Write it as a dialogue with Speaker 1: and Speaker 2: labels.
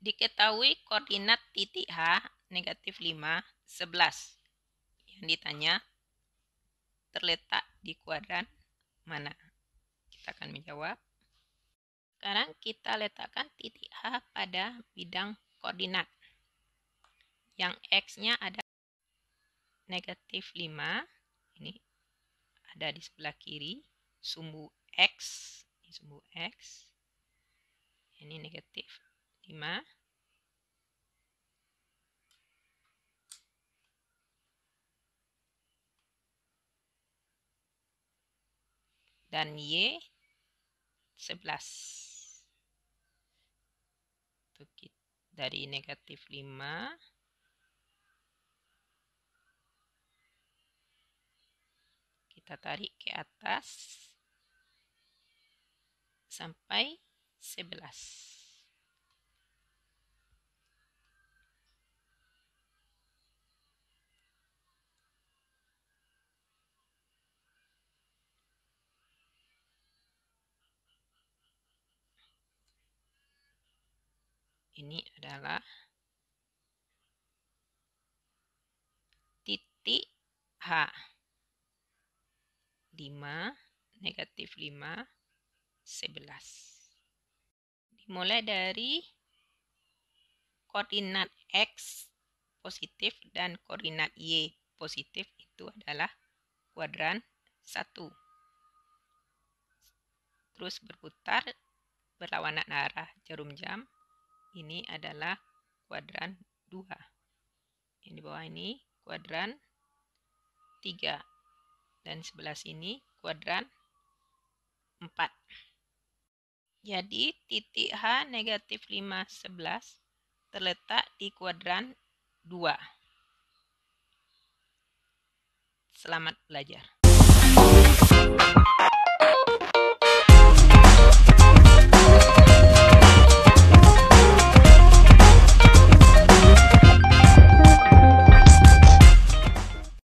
Speaker 1: Diketahui koordinat titik H negatif 5, 11 yang ditanya terletak di kuadran mana? Kita akan menjawab. Sekarang kita letakkan titik H pada bidang koordinat. Yang X-nya ada negatif 5, ini ada di sebelah kiri, sumbu X, ini sumbu X, ini negatif 5 dan Y 11 dari negatif 5 kita tarik ke atas sampai 11 ini adalah titik H. 5, negatif 5, 11. Dimulai dari koordinat X positif dan koordinat Y positif itu adalah kuadran 1. Terus berputar berlawanan arah jarum jam ini adalah kuadran 2. Yang di bawah ini kuadran 3. Dan sebelah sini kuadran 4. Jadi titik H negatif 5 11 terletak di kuadran 2. Selamat belajar.